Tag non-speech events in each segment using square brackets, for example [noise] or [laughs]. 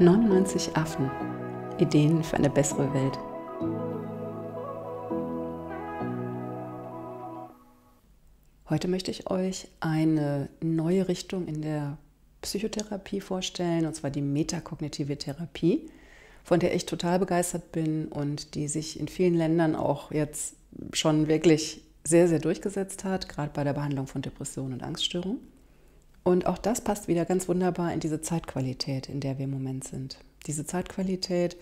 99 Affen. Ideen für eine bessere Welt. Heute möchte ich euch eine neue Richtung in der Psychotherapie vorstellen, und zwar die metakognitive Therapie, von der ich total begeistert bin und die sich in vielen Ländern auch jetzt schon wirklich sehr, sehr durchgesetzt hat, gerade bei der Behandlung von Depressionen und Angststörungen. Und auch das passt wieder ganz wunderbar in diese Zeitqualität, in der wir im Moment sind. Diese Zeitqualität,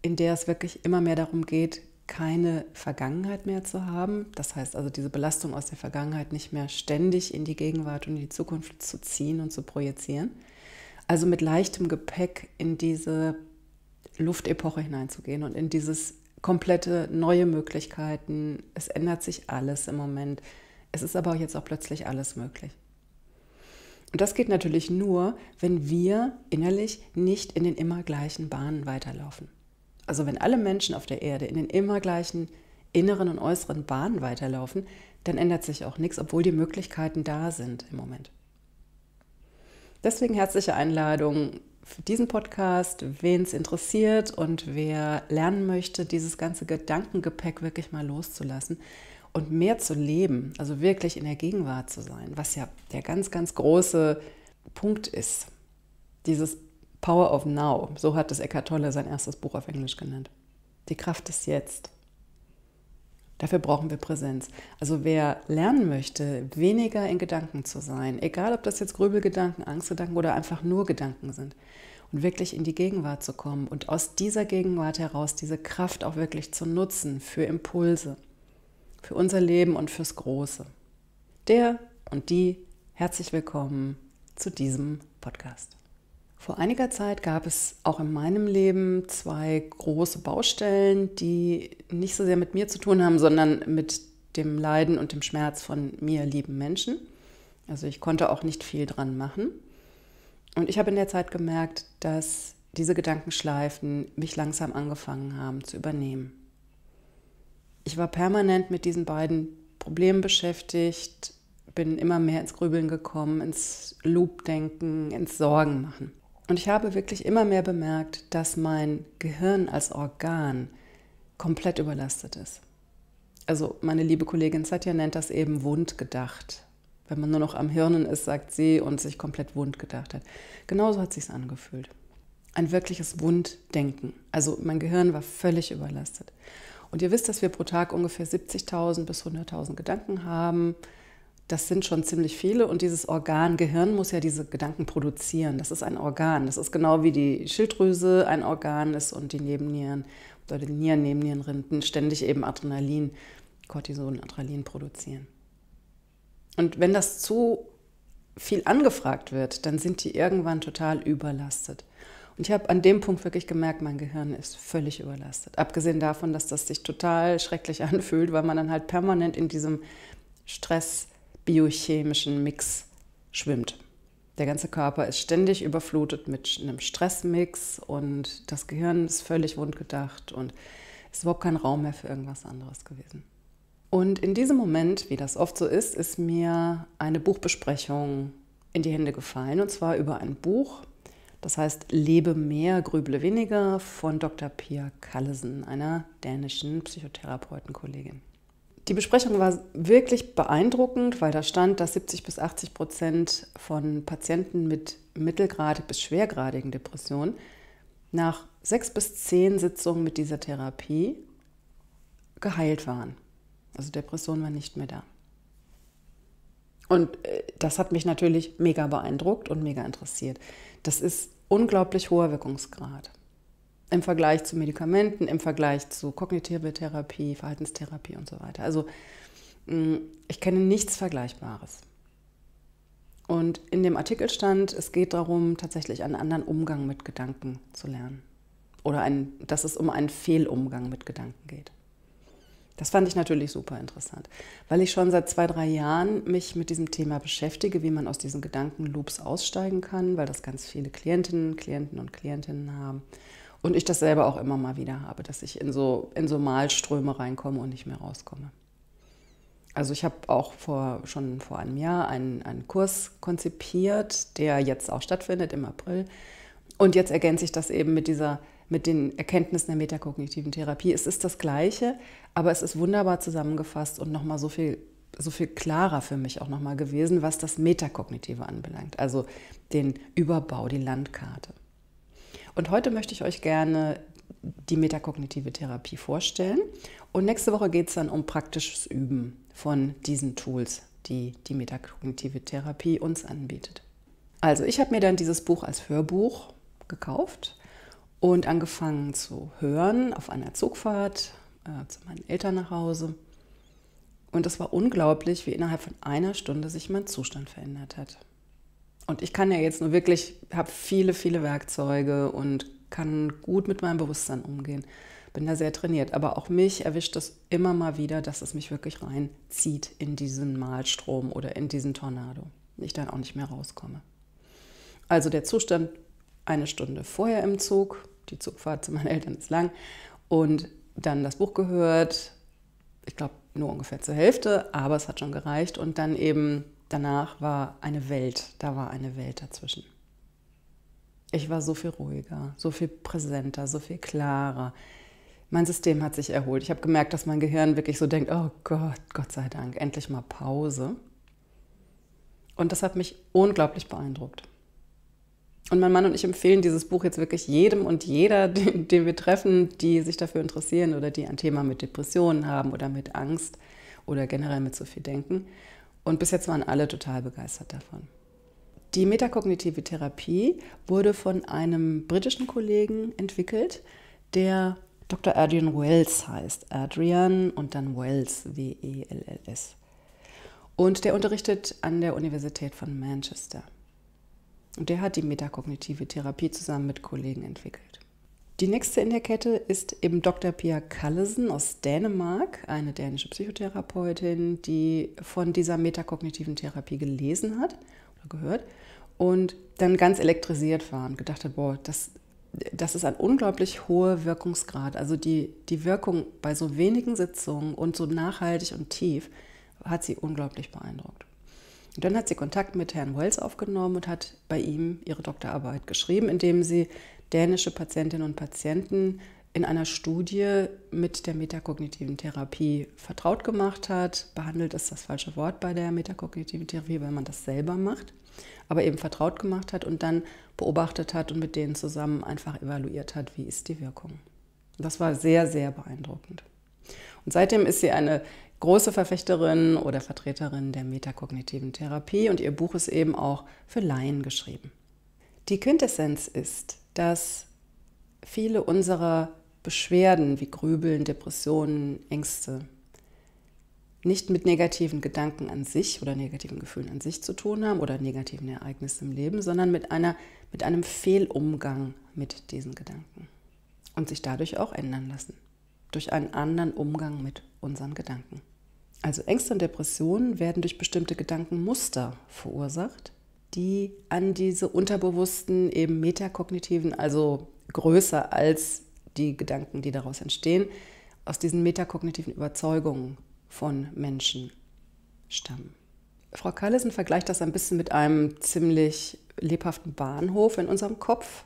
in der es wirklich immer mehr darum geht, keine Vergangenheit mehr zu haben. Das heißt also, diese Belastung aus der Vergangenheit nicht mehr ständig in die Gegenwart und in die Zukunft zu ziehen und zu projizieren. Also mit leichtem Gepäck in diese Luftepoche hineinzugehen und in dieses komplette neue Möglichkeiten. Es ändert sich alles im Moment. Es ist aber jetzt auch plötzlich alles möglich. Und das geht natürlich nur, wenn wir innerlich nicht in den immer gleichen Bahnen weiterlaufen. Also wenn alle Menschen auf der Erde in den immer gleichen inneren und äußeren Bahnen weiterlaufen, dann ändert sich auch nichts, obwohl die Möglichkeiten da sind im Moment. Deswegen herzliche Einladung für diesen Podcast, wen es interessiert und wer lernen möchte, dieses ganze Gedankengepäck wirklich mal loszulassen, und mehr zu leben, also wirklich in der Gegenwart zu sein, was ja der ganz, ganz große Punkt ist. Dieses Power of Now, so hat es Eckhart Tolle sein erstes Buch auf Englisch genannt. Die Kraft ist Jetzt. Dafür brauchen wir Präsenz. Also wer lernen möchte, weniger in Gedanken zu sein, egal ob das jetzt Grübelgedanken, Angstgedanken oder einfach nur Gedanken sind, und wirklich in die Gegenwart zu kommen und aus dieser Gegenwart heraus diese Kraft auch wirklich zu nutzen für Impulse, für unser Leben und fürs Große. Der und die, herzlich willkommen zu diesem Podcast. Vor einiger Zeit gab es auch in meinem Leben zwei große Baustellen, die nicht so sehr mit mir zu tun haben, sondern mit dem Leiden und dem Schmerz von mir lieben Menschen. Also ich konnte auch nicht viel dran machen. Und ich habe in der Zeit gemerkt, dass diese Gedankenschleifen mich langsam angefangen haben zu übernehmen ich war permanent mit diesen beiden Problemen beschäftigt, bin immer mehr ins Grübeln gekommen, ins Loop-Denken, ins Sorgen machen. Und ich habe wirklich immer mehr bemerkt, dass mein Gehirn als Organ komplett überlastet ist. Also meine liebe Kollegin Satya nennt das eben wundgedacht. Wenn man nur noch am Hirnen ist, sagt sie und sich komplett wund gedacht hat. Genauso hat sich's angefühlt. Ein wirkliches Wunddenken. Also mein Gehirn war völlig überlastet. Und ihr wisst, dass wir pro Tag ungefähr 70.000 bis 100.000 Gedanken haben. Das sind schon ziemlich viele und dieses Organ Gehirn muss ja diese Gedanken produzieren. Das ist ein Organ. Das ist genau wie die Schilddrüse ein Organ ist und die Nebennieren oder die Nieren, Nebennierenrinden ständig eben Adrenalin, Cortison, Adrenalin produzieren. Und wenn das zu viel angefragt wird, dann sind die irgendwann total überlastet. Und ich habe an dem Punkt wirklich gemerkt, mein Gehirn ist völlig überlastet. Abgesehen davon, dass das sich total schrecklich [laughs] anfühlt, weil man dann halt permanent in diesem Stress-biochemischen Mix schwimmt. Der ganze Körper ist ständig überflutet mit einem Stressmix und das Gehirn ist völlig wundgedacht und es ist überhaupt kein Raum mehr für irgendwas anderes gewesen. Und in diesem Moment, wie das oft so ist, ist mir eine Buchbesprechung in die Hände gefallen und zwar über ein Buch, das heißt Lebe mehr, grüble weniger von Dr. Pia Callesen, einer dänischen Psychotherapeutenkollegin. Die Besprechung war wirklich beeindruckend, weil da stand, dass 70 bis 80 Prozent von Patienten mit mittelgradig bis schwergradigen Depressionen nach sechs bis zehn Sitzungen mit dieser Therapie geheilt waren. Also Depression war nicht mehr da. Und äh, das hat mich natürlich mega beeindruckt und mega interessiert. Das ist unglaublich hoher Wirkungsgrad. Im Vergleich zu Medikamenten, im Vergleich zu kognitive Therapie, Verhaltenstherapie und so weiter. Also mm, ich kenne nichts Vergleichbares. Und in dem Artikel stand, es geht darum, tatsächlich einen anderen Umgang mit Gedanken zu lernen. Oder ein, dass es um einen Fehlumgang mit Gedanken geht. Das fand ich natürlich super interessant, weil ich schon seit zwei, drei Jahren mich mit diesem Thema beschäftige, wie man aus diesen Gedankenloops aussteigen kann, weil das ganz viele Klientinnen, Klienten und Klientinnen haben. Und ich das selber auch immer mal wieder habe, dass ich in so, in so Malströme reinkomme und nicht mehr rauskomme. Also ich habe auch vor, schon vor einem Jahr einen, einen Kurs konzipiert, der jetzt auch stattfindet im April. Und jetzt ergänze ich das eben mit dieser mit den Erkenntnissen der metakognitiven Therapie. Es ist das Gleiche, aber es ist wunderbar zusammengefasst und nochmal so viel, so viel klarer für mich auch nochmal gewesen, was das Metakognitive anbelangt, also den Überbau, die Landkarte. Und heute möchte ich euch gerne die metakognitive Therapie vorstellen. Und nächste Woche geht es dann um praktisches Üben von diesen Tools, die die metakognitive Therapie uns anbietet. Also ich habe mir dann dieses Buch als Hörbuch gekauft und angefangen zu hören auf einer Zugfahrt äh, zu meinen Eltern nach Hause. Und es war unglaublich, wie innerhalb von einer Stunde sich mein Zustand verändert hat. Und ich kann ja jetzt nur wirklich, habe viele, viele Werkzeuge und kann gut mit meinem Bewusstsein umgehen. Bin da sehr trainiert. Aber auch mich erwischt das immer mal wieder, dass es mich wirklich reinzieht in diesen Malstrom oder in diesen Tornado. Ich dann auch nicht mehr rauskomme. Also der Zustand eine Stunde vorher im Zug, die Zugfahrt zu meinen Eltern ist lang, und dann das Buch gehört, ich glaube nur ungefähr zur Hälfte, aber es hat schon gereicht. Und dann eben danach war eine Welt, da war eine Welt dazwischen. Ich war so viel ruhiger, so viel präsenter, so viel klarer. Mein System hat sich erholt. Ich habe gemerkt, dass mein Gehirn wirklich so denkt, oh Gott, Gott sei Dank, endlich mal Pause. Und das hat mich unglaublich beeindruckt. Und mein Mann und ich empfehlen dieses Buch jetzt wirklich jedem und jeder, [laughs] den, den, wir treffen, die sich dafür interessieren oder die ein Thema mit Depressionen haben oder mit Angst oder generell mit zu so viel Denken. Und bis jetzt waren alle total begeistert davon. Die metakognitive Therapie wurde von einem britischen Kollegen entwickelt, der Dr. Adrian Wells heißt. Adrian und dann Wells, W-E-L-L-S. Und der unterrichtet an der Universität von Manchester. Und der hat die metakognitive Therapie zusammen mit Kollegen entwickelt. Die nächste in der Kette ist eben Dr. Pia Kallesen aus Dänemark, eine dänische Psychotherapeutin, die von dieser metakognitiven Therapie gelesen hat oder gehört und dann ganz elektrisiert war und gedacht hat, boah, das, das ist ein unglaublich hoher Wirkungsgrad. Also die, die Wirkung bei so wenigen Sitzungen und so nachhaltig und tief hat sie unglaublich beeindruckt. Und dann hat sie Kontakt mit Herrn Wells aufgenommen und hat bei ihm ihre Doktorarbeit geschrieben, indem sie dänische Patientinnen und Patienten in einer Studie mit der metakognitiven Therapie vertraut gemacht hat. Behandelt ist das falsche Wort bei der metakognitiven Therapie, weil man das selber macht, aber eben vertraut gemacht hat und dann beobachtet hat und mit denen zusammen einfach evaluiert hat, wie ist die Wirkung. Das war sehr, sehr beeindruckend. Und seitdem ist sie eine große Verfechterin oder Vertreterin der metakognitiven Therapie und ihr Buch ist eben auch für Laien geschrieben. Die Quintessenz ist, dass viele unserer Beschwerden wie Grübeln, Depressionen, Ängste nicht mit negativen Gedanken an sich oder negativen Gefühlen an sich zu tun haben oder negativen Ereignissen im Leben, sondern mit, einer, mit einem Fehlumgang mit diesen Gedanken und sich dadurch auch ändern lassen durch einen anderen Umgang mit unseren Gedanken. Also Ängste und Depressionen werden durch bestimmte Gedankenmuster verursacht, die an diese unterbewussten, eben metakognitiven, also größer als die Gedanken, die daraus entstehen, aus diesen metakognitiven Überzeugungen von Menschen stammen. Frau Kallesen vergleicht das ein bisschen mit einem ziemlich lebhaften Bahnhof in unserem Kopf.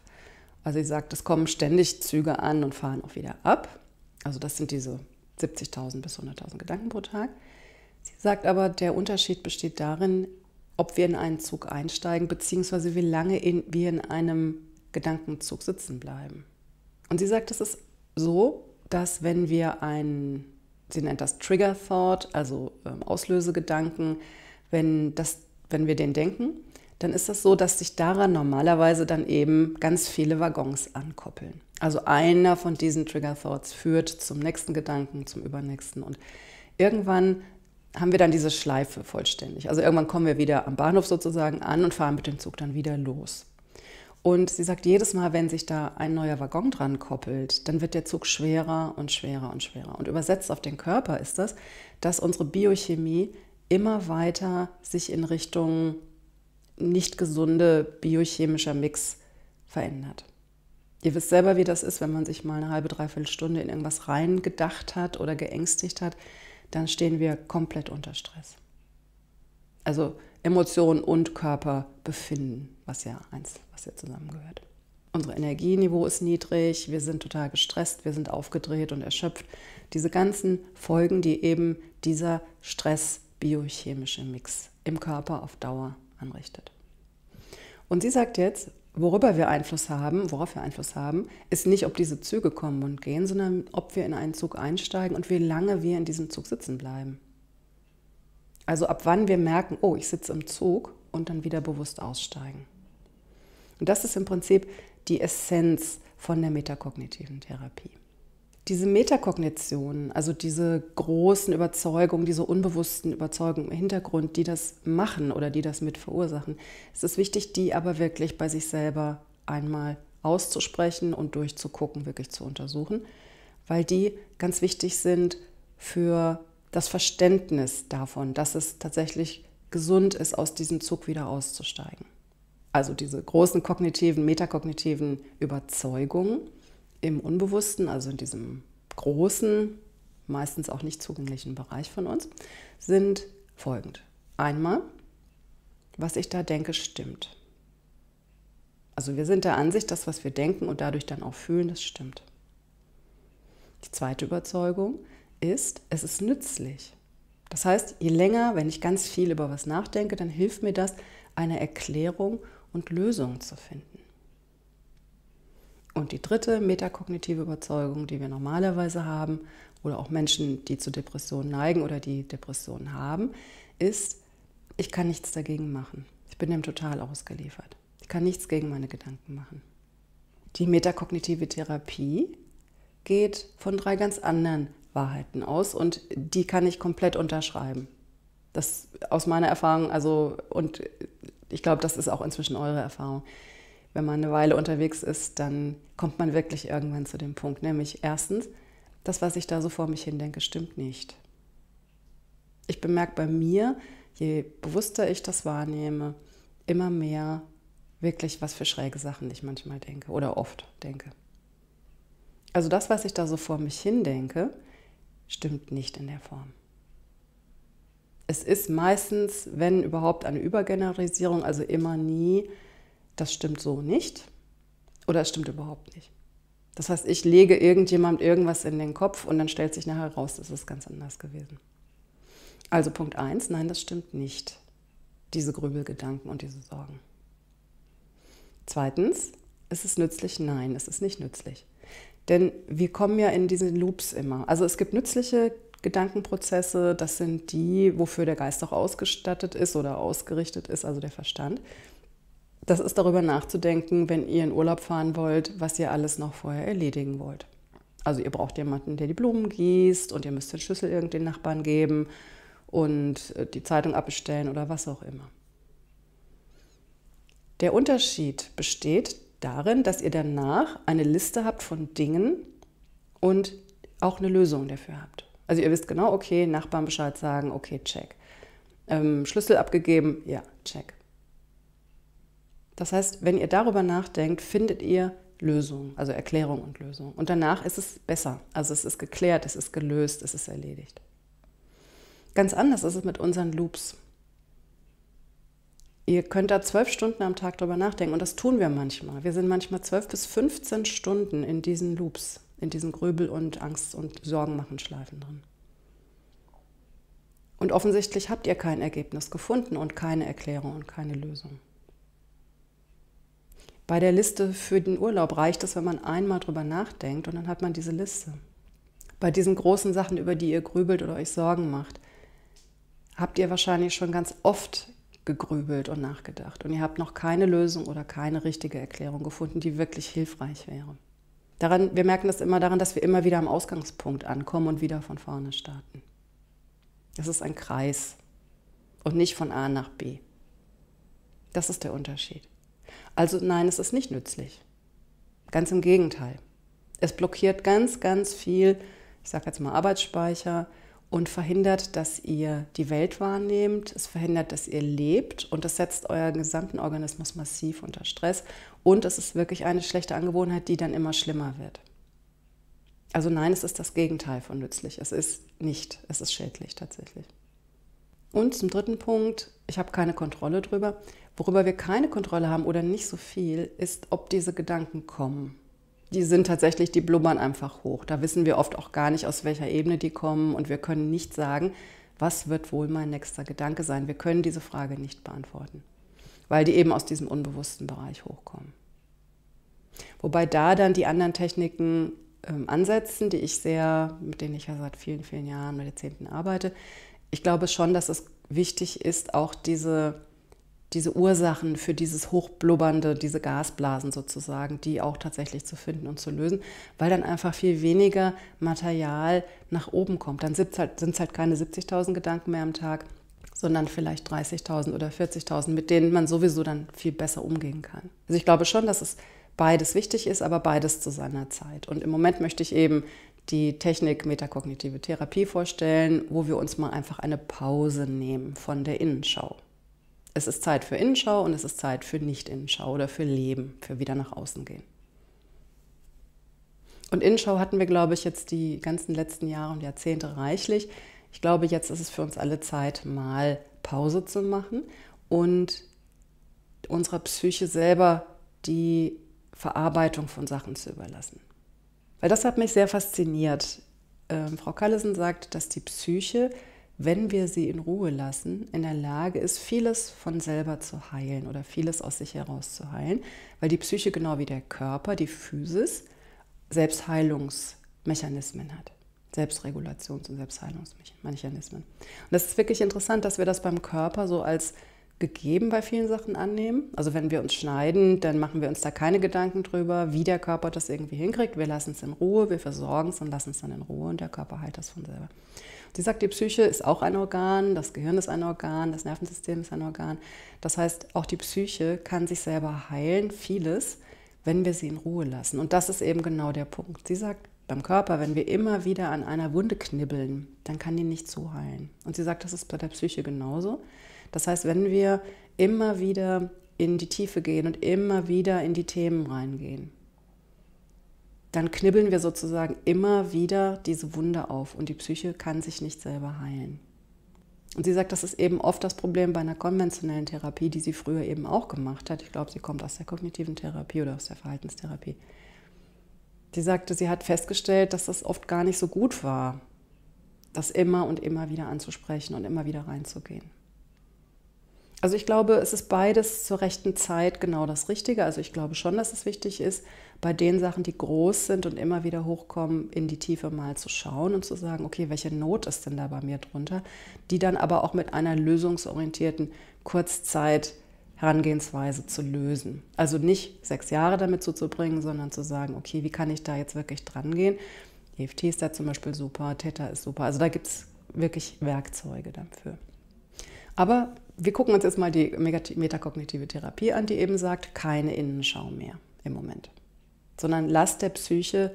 Also sie sagt, es kommen ständig Züge an und fahren auch wieder ab. Also das sind diese 70.000 bis 100.000 Gedanken pro Tag. Sie sagt aber, der Unterschied besteht darin, ob wir in einen Zug einsteigen, beziehungsweise wie lange in, wir in einem Gedankenzug sitzen bleiben. Und sie sagt, es ist so, dass wenn wir einen, sie nennt das Trigger Thought, also ähm, Auslösegedanken, wenn, das, wenn wir den denken, dann ist das so, dass sich daran normalerweise dann eben ganz viele Waggons ankoppeln. Also einer von diesen Trigger Thoughts führt zum nächsten Gedanken, zum übernächsten. Und irgendwann haben wir dann diese Schleife vollständig. Also irgendwann kommen wir wieder am Bahnhof sozusagen an und fahren mit dem Zug dann wieder los. Und sie sagt, jedes Mal, wenn sich da ein neuer Waggon dran koppelt, dann wird der Zug schwerer und schwerer und schwerer. Und übersetzt auf den Körper ist das, dass unsere Biochemie immer weiter sich in Richtung nicht gesunde biochemischer Mix verändert. Ihr wisst selber, wie das ist, wenn man sich mal eine halbe, dreiviertel Stunde in irgendwas reingedacht hat oder geängstigt hat, dann stehen wir komplett unter Stress. Also Emotionen und Körper befinden, was ja eins, was ja zusammengehört. Unser Energieniveau ist niedrig, wir sind total gestresst, wir sind aufgedreht und erschöpft. Diese ganzen Folgen, die eben dieser stressbiochemische Mix im Körper auf Dauer anrichtet. Und sie sagt jetzt, worüber wir Einfluss haben, worauf wir Einfluss haben, ist nicht, ob diese Züge kommen und gehen, sondern ob wir in einen Zug einsteigen und wie lange wir in diesem Zug sitzen bleiben. Also ab wann wir merken, oh, ich sitze im Zug und dann wieder bewusst aussteigen. Und das ist im Prinzip die Essenz von der metakognitiven Therapie diese Metakognition, also diese großen Überzeugungen, diese unbewussten Überzeugungen im Hintergrund, die das machen oder die das mit verursachen, es ist wichtig, die aber wirklich bei sich selber einmal auszusprechen und durchzugucken, wirklich zu untersuchen, weil die ganz wichtig sind für das Verständnis davon, dass es tatsächlich gesund ist, aus diesem Zug wieder auszusteigen. Also diese großen kognitiven, metakognitiven Überzeugungen im Unbewussten, also in diesem großen, meistens auch nicht zugänglichen Bereich von uns, sind folgend. Einmal, was ich da denke, stimmt. Also wir sind der Ansicht, dass was wir denken und dadurch dann auch fühlen, das stimmt. Die zweite Überzeugung ist, es ist nützlich. Das heißt, je länger, wenn ich ganz viel über was nachdenke, dann hilft mir das, eine Erklärung und Lösung zu finden. Und die dritte metakognitive Überzeugung, die wir normalerweise haben, oder auch Menschen, die zu Depressionen neigen oder die Depressionen haben, ist, ich kann nichts dagegen machen. Ich bin dem total ausgeliefert. Ich kann nichts gegen meine Gedanken machen. Die metakognitive Therapie geht von drei ganz anderen Wahrheiten aus und die kann ich komplett unterschreiben. Das aus meiner Erfahrung, also und ich glaube, das ist auch inzwischen eure Erfahrung wenn man eine Weile unterwegs ist, dann kommt man wirklich irgendwann zu dem Punkt, nämlich erstens, das, was ich da so vor mich hin denke, stimmt nicht. Ich bemerke bei mir, je bewusster ich das wahrnehme, immer mehr wirklich, was für schräge Sachen ich manchmal denke oder oft denke. Also das, was ich da so vor mich hin denke, stimmt nicht in der Form. Es ist meistens, wenn überhaupt, eine Übergeneralisierung, also immer nie das stimmt so nicht oder es stimmt überhaupt nicht. Das heißt, ich lege irgendjemand irgendwas in den Kopf und dann stellt sich nachher raus, es ist ganz anders gewesen. Also Punkt 1, nein, das stimmt nicht. Diese Grübelgedanken und diese Sorgen. Zweitens, ist es nützlich? Nein, es ist nicht nützlich. Denn wir kommen ja in diese Loops immer. Also es gibt nützliche Gedankenprozesse, das sind die, wofür der Geist auch ausgestattet ist oder ausgerichtet ist, also der Verstand das ist darüber nachzudenken, wenn ihr in Urlaub fahren wollt, was ihr alles noch vorher erledigen wollt. Also ihr braucht jemanden, der die Blumen gießt und ihr müsst den Schlüssel irgendeinen Nachbarn geben und äh, die Zeitung abbestellen oder was auch immer. Der Unterschied besteht darin, dass ihr danach eine Liste habt von Dingen und auch eine Lösung dafür habt. Also ihr wisst genau, okay, Nachbarn Bescheid sagen, okay, check. Ähm, Schlüssel abgegeben, ja, check. Das heißt, wenn ihr darüber nachdenkt, findet ihr Lösungen, also Erklärung und Lösung. Und danach ist es besser. Also es ist geklärt, es ist gelöst, es ist erledigt. Ganz anders ist es mit unseren Loops. Ihr könnt da zwölf Stunden am Tag drüber nachdenken und das tun wir manchmal. Wir sind manchmal zwölf bis 15 Stunden in diesen Loops, in diesen Grübel- und Angst- und Sorgenmachen-Schleifen drin. Und offensichtlich habt ihr kein Ergebnis gefunden und keine Erklärung und keine Lösung. Bei der Liste für den Urlaub reicht es, wenn man einmal drüber nachdenkt und dann hat man diese Liste. Bei diesen großen Sachen, über die ihr grübelt oder euch Sorgen macht, habt ihr wahrscheinlich schon ganz oft gegrübelt und nachgedacht und ihr habt noch keine Lösung oder keine richtige Erklärung gefunden, die wirklich hilfreich wäre. Daran, wir merken das immer daran, dass wir immer wieder am Ausgangspunkt ankommen und wieder von vorne starten. Es ist ein Kreis und nicht von A nach B. Das ist der Unterschied. Also nein, es ist nicht nützlich. Ganz im Gegenteil. Es blockiert ganz, ganz viel, ich sage jetzt mal Arbeitsspeicher und verhindert, dass ihr die Welt wahrnehmt. Es verhindert, dass ihr lebt und das setzt euren gesamten Organismus massiv unter Stress. Und es ist wirklich eine schlechte Angewohnheit, die dann immer schlimmer wird. Also nein, es ist das Gegenteil von nützlich. Es ist nicht, es ist schädlich tatsächlich. Und zum dritten Punkt, ich habe keine Kontrolle drüber. Worüber wir keine Kontrolle haben oder nicht so viel, ist, ob diese Gedanken kommen. Die sind tatsächlich, die blubbern einfach hoch. Da wissen wir oft auch gar nicht, aus welcher Ebene die kommen und wir können nicht sagen, was wird wohl mein nächster Gedanke sein. Wir können diese Frage nicht beantworten, weil die eben aus diesem unbewussten Bereich hochkommen. Wobei da dann die anderen Techniken ähm, ansetzen, die ich sehr, mit denen ich ja seit vielen, vielen Jahren oder Jahrzehnten arbeite, ich glaube schon, dass es wichtig ist, auch diese, diese Ursachen für dieses hochblubbernde, diese Gasblasen sozusagen, die auch tatsächlich zu finden und zu lösen, weil dann einfach viel weniger Material nach oben kommt. Dann sind es halt, halt keine 70.000 Gedanken mehr am Tag, sondern vielleicht 30.000 oder 40.000, mit denen man sowieso dann viel besser umgehen kann. Also ich glaube schon, dass es beides wichtig ist, aber beides zu seiner Zeit. Und im Moment möchte ich eben die Technik metakognitive Therapie vorstellen, wo wir uns mal einfach eine Pause nehmen von der Innenschau. Es ist Zeit für Innenschau und es ist Zeit für Nicht-Innenschau oder für Leben, für wieder nach außen gehen. Und Innenschau hatten wir, glaube ich, jetzt die ganzen letzten Jahre und Jahrzehnte reichlich. Ich glaube, jetzt ist es für uns alle Zeit, mal Pause zu machen und unserer Psyche selber die Verarbeitung von Sachen zu überlassen. Weil das hat mich sehr fasziniert. Ähm, Frau Kallesen sagt, dass die Psyche, wenn wir sie in Ruhe lassen, in der Lage ist, vieles von selber zu heilen oder vieles aus sich heraus zu heilen, weil die Psyche genau wie der Körper, die Physis, Selbstheilungsmechanismen hat. Selbstregulations- und Selbstheilungsmechanismen. Und das ist wirklich interessant, dass wir das beim Körper so als gegeben bei vielen Sachen annehmen. Also wenn wir uns schneiden, dann machen wir uns da keine Gedanken drüber, wie der Körper das irgendwie hinkriegt. Wir lassen es in Ruhe, wir versorgen es und lassen es dann in Ruhe und der Körper heilt das von selber. Sie sagt, die Psyche ist auch ein Organ, das Gehirn ist ein Organ, das Nervensystem ist ein Organ. Das heißt, auch die Psyche kann sich selber heilen, vieles, wenn wir sie in Ruhe lassen. Und das ist eben genau der Punkt. Sie sagt, beim Körper, wenn wir immer wieder an einer Wunde knibbeln, dann kann die nicht so heilen. Und sie sagt, das ist bei der Psyche genauso. Das heißt, wenn wir immer wieder in die Tiefe gehen und immer wieder in die Themen reingehen, dann knibbeln wir sozusagen immer wieder diese Wunde auf und die Psyche kann sich nicht selber heilen. Und sie sagt, das ist eben oft das Problem bei einer konventionellen Therapie, die sie früher eben auch gemacht hat. Ich glaube, sie kommt aus der kognitiven Therapie oder aus der Verhaltenstherapie. Sie sagte, sie hat festgestellt, dass das oft gar nicht so gut war, das immer und immer wieder anzusprechen und immer wieder reinzugehen. Also ich glaube, es ist beides zur rechten Zeit genau das Richtige. Also ich glaube schon, dass es wichtig ist, bei den Sachen, die groß sind und immer wieder hochkommen, in die Tiefe mal zu schauen und zu sagen, okay, welche Not ist denn da bei mir drunter, die dann aber auch mit einer lösungsorientierten Kurzzeit Herangehensweise zu lösen. Also nicht sechs Jahre damit zuzubringen, sondern zu sagen, okay, wie kann ich da jetzt wirklich dran gehen? EFT ist da zum Beispiel super, Theta ist super. Also da gibt es wirklich Werkzeuge dafür. Aber wir gucken uns jetzt mal die metakognitive Therapie an, die eben sagt, keine Innenschau mehr im Moment, sondern lasst der Psyche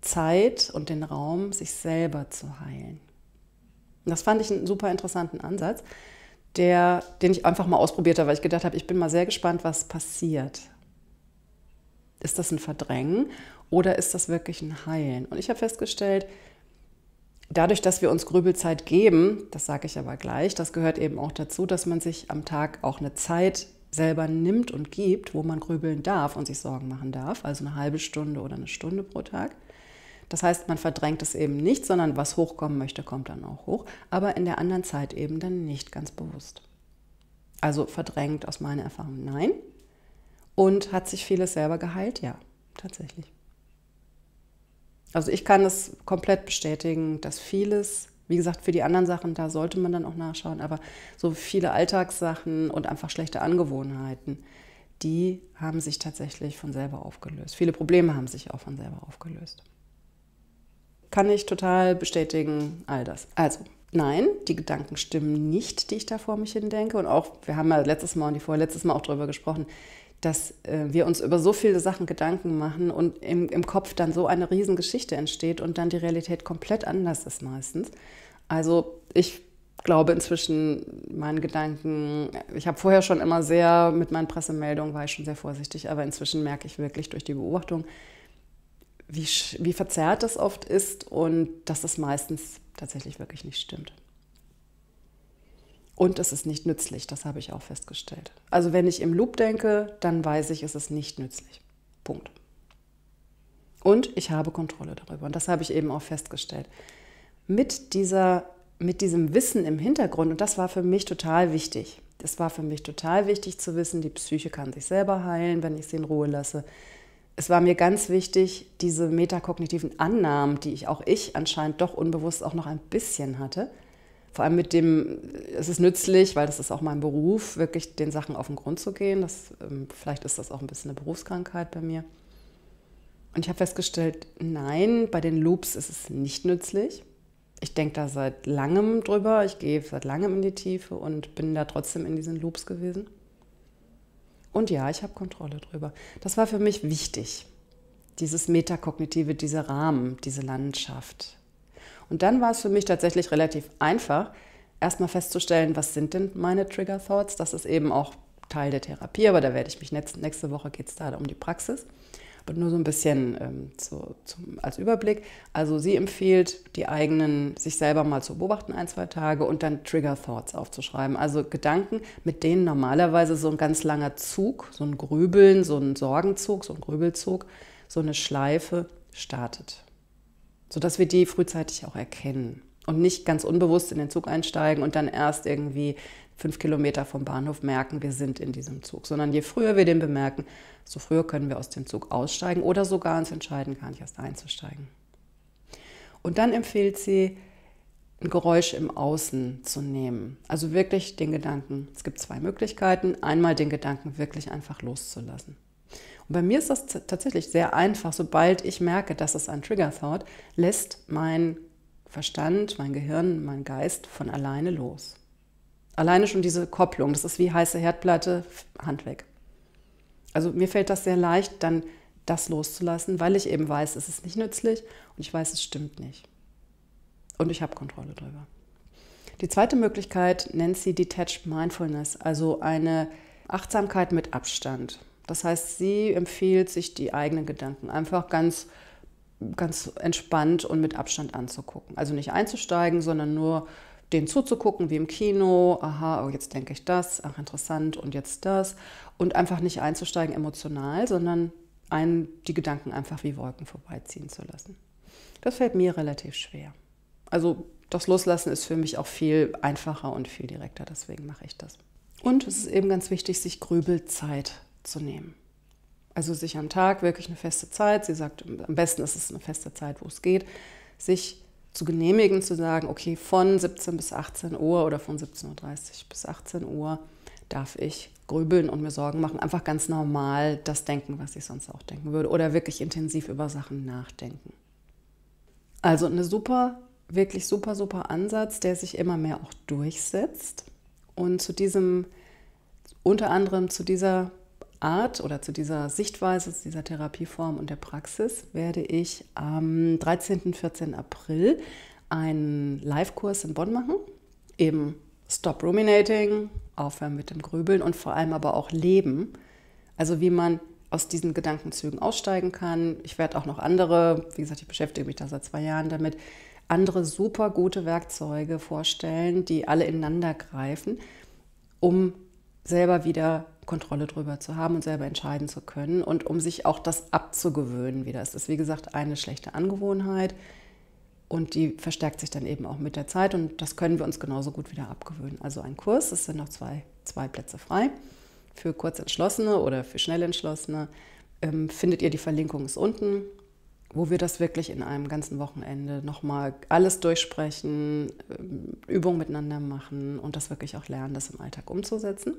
Zeit und den Raum, sich selber zu heilen. das fand ich einen super interessanten Ansatz, der, den ich einfach mal ausprobiert habe, weil ich gedacht habe, ich bin mal sehr gespannt, was passiert. Ist das ein Verdrängen oder ist das wirklich ein Heilen? Und ich habe festgestellt, dadurch, dass wir uns Grübelzeit geben, das sage ich aber gleich, das gehört eben auch dazu, dass man sich am Tag auch eine Zeit selber nimmt und gibt, wo man grübeln darf und sich Sorgen machen darf, also eine halbe Stunde oder eine Stunde pro Tag. Das heißt, man verdrängt es eben nicht, sondern was hochkommen möchte, kommt dann auch hoch, aber in der anderen Zeit eben dann nicht ganz bewusst. Also verdrängt aus meiner Erfahrung nein. Und hat sich vieles selber geheilt? Ja, tatsächlich. Also ich kann es komplett bestätigen, dass vieles, wie gesagt, für die anderen Sachen, da sollte man dann auch nachschauen, aber so viele Alltagssachen und einfach schlechte Angewohnheiten, die haben sich tatsächlich von selber aufgelöst. Viele Probleme haben sich auch von selber aufgelöst. Kann ich total bestätigen, all das. Also, nein, die Gedanken stimmen nicht, die ich da vor mich hin denke. Und auch, wir haben ja letztes Mal und die letztes Mal auch darüber gesprochen, dass äh, wir uns über so viele Sachen Gedanken machen und im, im Kopf dann so eine Riesengeschichte entsteht und dann die Realität komplett anders ist meistens. Also ich glaube inzwischen meinen Gedanken, ich habe vorher schon immer sehr, mit meinen Pressemeldungen war ich schon sehr vorsichtig, aber inzwischen merke ich wirklich durch die Beobachtung, wie, wie verzerrt das oft ist und dass es meistens tatsächlich wirklich nicht stimmt. Und es ist nicht nützlich, das habe ich auch festgestellt. Also wenn ich im Loop denke, dann weiß ich, es ist nicht nützlich. Punkt. Und ich habe Kontrolle darüber. Und das habe ich eben auch festgestellt. Mit, dieser, mit diesem Wissen im Hintergrund, und das war für mich total wichtig, es war für mich total wichtig zu wissen, die Psyche kann sich selber heilen, wenn ich sie in Ruhe lasse. Es war mir ganz wichtig, diese metakognitiven Annahmen, die ich auch ich anscheinend doch unbewusst auch noch ein bisschen hatte, vor allem mit dem, es ist nützlich, weil das ist auch mein Beruf, wirklich den Sachen auf den Grund zu gehen. Das, ähm, vielleicht ist das auch ein bisschen eine Berufskrankheit bei mir. Und ich habe festgestellt, nein, bei den Loops ist es nicht nützlich. Ich denke da seit langem drüber, ich gehe seit langem in die Tiefe und bin da trotzdem in diesen Loops gewesen. Und ja, ich habe Kontrolle drüber. Das war für mich wichtig. Dieses Metakognitive, dieser Rahmen, diese Landschaft, und dann war es für mich tatsächlich relativ einfach, erstmal festzustellen, was sind denn meine Trigger Thoughts. Das ist eben auch Teil der Therapie, aber da werde ich mich nächste Woche geht es da um die Praxis. Aber nur so ein bisschen ähm, zu, zum, als Überblick. Also sie empfiehlt, die eigenen, sich selber mal zu beobachten, ein, zwei Tage und dann Trigger Thoughts aufzuschreiben. Also Gedanken, mit denen normalerweise so ein ganz langer Zug, so ein Grübeln, so ein Sorgenzug, so ein Grübelzug, so eine Schleife startet sodass wir die frühzeitig auch erkennen und nicht ganz unbewusst in den Zug einsteigen und dann erst irgendwie fünf Kilometer vom Bahnhof merken, wir sind in diesem Zug, sondern je früher wir den bemerken, so früher können wir aus dem Zug aussteigen oder sogar uns entscheiden, gar nicht erst einzusteigen. Und dann empfiehlt sie, ein Geräusch im Außen zu nehmen. Also wirklich den Gedanken. Es gibt zwei Möglichkeiten. Einmal den Gedanken wirklich einfach loszulassen. Und bei mir ist das tatsächlich sehr einfach. Sobald ich merke, dass es ein Trigger-Thought, lässt mein Verstand, mein Gehirn, mein Geist von alleine los. Alleine schon diese Kopplung, das ist wie heiße Herdplatte, Hand weg. Also mir fällt das sehr leicht, dann das loszulassen, weil ich eben weiß, es ist nicht nützlich und ich weiß, es stimmt nicht. Und ich habe Kontrolle darüber. Die zweite Möglichkeit nennt sie Detached Mindfulness, also eine Achtsamkeit mit Abstand. Das heißt, sie empfiehlt sich die eigenen Gedanken einfach ganz, ganz entspannt und mit Abstand anzugucken. Also nicht einzusteigen, sondern nur den zuzugucken wie im Kino, aha, oh, jetzt denke ich das, ach interessant und jetzt das. Und einfach nicht einzusteigen emotional, sondern einen, die Gedanken einfach wie Wolken vorbeiziehen zu lassen. Das fällt mir relativ schwer. Also das Loslassen ist für mich auch viel einfacher und viel direkter, deswegen mache ich das. Und es ist eben ganz wichtig, sich Grübelzeit zu nehmen. Also sich am Tag wirklich eine feste Zeit, sie sagt, am besten ist es eine feste Zeit, wo es geht, sich zu genehmigen, zu sagen, okay, von 17 bis 18 Uhr oder von 17.30 Uhr bis 18 Uhr darf ich grübeln und mir Sorgen machen. Einfach ganz normal das denken, was ich sonst auch denken würde. Oder wirklich intensiv über Sachen nachdenken. Also eine super, wirklich super, super Ansatz, der sich immer mehr auch durchsetzt. Und zu diesem, unter anderem zu dieser Art oder zu dieser Sichtweise, zu dieser Therapieform und der Praxis werde ich am 13. und 14. April einen Live-Kurs in Bonn machen. Eben Stop Ruminating, aufhören mit dem Grübeln und vor allem aber auch Leben. Also wie man aus diesen Gedankenzügen aussteigen kann. Ich werde auch noch andere, wie gesagt, ich beschäftige mich da seit zwei Jahren damit, andere super gute Werkzeuge vorstellen, die alle ineinander greifen, um selber wieder Kontrolle drüber zu haben und selber entscheiden zu können und um sich auch das abzugewöhnen wieder. Es ist, wie gesagt, eine schlechte Angewohnheit und die verstärkt sich dann eben auch mit der Zeit und das können wir uns genauso gut wieder abgewöhnen. Also ein Kurs, es sind noch zwei, zwei Plätze frei für Kurzentschlossene oder für Schnellentschlossene. Ähm, findet ihr die Verlinkung ist unten, wo wir das wirklich in einem ganzen Wochenende nochmal alles durchsprechen, ähm, Übungen miteinander machen und das wirklich auch lernen, das im Alltag umzusetzen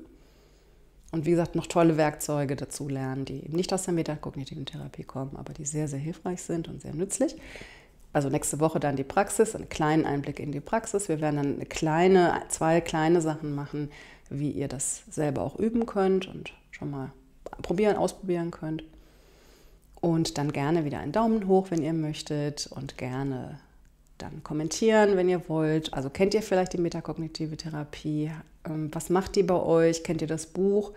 und wie gesagt, noch tolle Werkzeuge dazu lernen, die eben nicht aus der metakognitiven Therapie kommen, aber die sehr, sehr hilfreich sind und sehr nützlich. Also nächste Woche dann die Praxis, einen kleinen Einblick in die Praxis. Wir werden dann eine kleine, zwei kleine Sachen machen, wie ihr das selber auch üben könnt und schon mal probieren, ausprobieren könnt. Und dann gerne wieder einen Daumen hoch, wenn ihr möchtet und gerne dann kommentieren, wenn ihr wollt. Also kennt ihr vielleicht die metakognitive Therapie? Ähm, was macht die bei euch? Kennt ihr das Buch?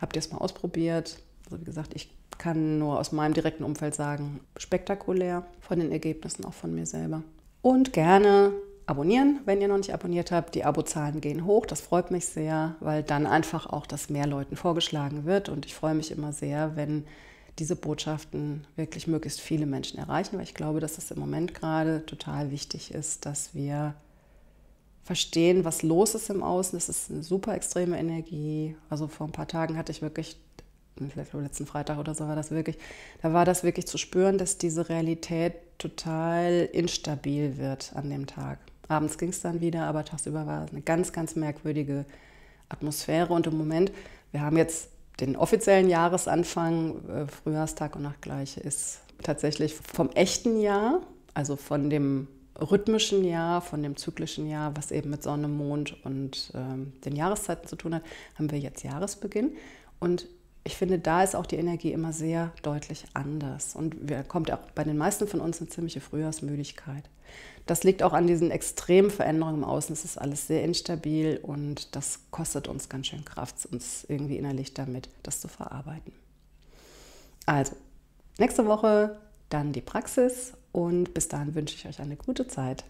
Habt ihr es mal ausprobiert? Also wie gesagt, ich kann nur aus meinem direkten Umfeld sagen, spektakulär von den Ergebnissen auch von mir selber. Und gerne abonnieren, wenn ihr noch nicht abonniert habt. Die Abozahlen gehen hoch, das freut mich sehr, weil dann einfach auch das mehr Leuten vorgeschlagen wird. Und ich freue mich immer sehr, wenn diese Botschaften wirklich möglichst viele Menschen erreichen, weil ich glaube, dass es im Moment gerade total wichtig ist, dass wir verstehen, was los ist im Außen. Das ist eine super extreme Energie. Also vor ein paar Tagen hatte ich wirklich, vielleicht letzten Freitag oder so war das wirklich, da war das wirklich zu spüren, dass diese Realität total instabil wird an dem Tag. Abends ging es dann wieder, aber tagsüber war es eine ganz, ganz merkwürdige Atmosphäre. Und im Moment, wir haben jetzt den offiziellen Jahresanfang, äh, Frühjahrstag und Nachtgleiche, ist tatsächlich vom echten Jahr, also von dem rhythmischen Jahr, von dem zyklischen Jahr, was eben mit Sonne, Mond und ähm, den Jahreszeiten zu tun hat, haben wir jetzt Jahresbeginn. Und ich finde, da ist auch die Energie immer sehr deutlich anders. Und wir, kommt auch bei den meisten von uns eine ziemliche Frühjahrsmüdigkeit. Das liegt auch an diesen extremen Veränderungen im Außen. Es ist alles sehr instabil und das kostet uns ganz schön Kraft, uns irgendwie innerlich damit das zu verarbeiten. Also, nächste Woche dann die Praxis und bis dahin wünsche ich euch eine gute Zeit.